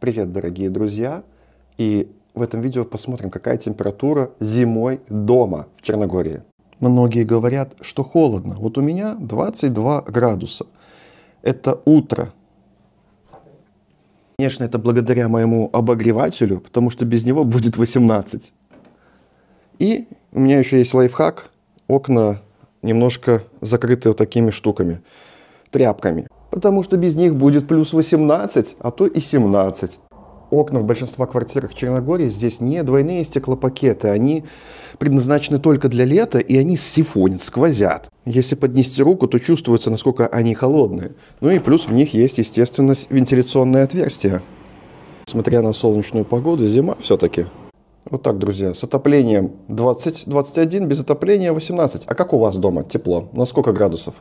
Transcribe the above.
Привет, дорогие друзья! И в этом видео посмотрим, какая температура зимой дома в Черногории. Многие говорят, что холодно. Вот у меня 22 градуса. Это утро. Конечно, это благодаря моему обогревателю, потому что без него будет 18. И у меня еще есть лайфхак. Окна немножко закрыты вот такими штуками, тряпками потому что без них будет плюс 18, а то и 17. Окна в большинстве квартирах Черногории здесь не двойные стеклопакеты, они предназначены только для лета, и они сифонят, сквозят. Если поднести руку, то чувствуется, насколько они холодные. Ну и плюс в них есть, естественно, вентиляционное отверстие. Смотря на солнечную погоду, зима все-таки. Вот так, друзья, с отоплением 20-21, без отопления 18. А как у вас дома тепло? На сколько градусов?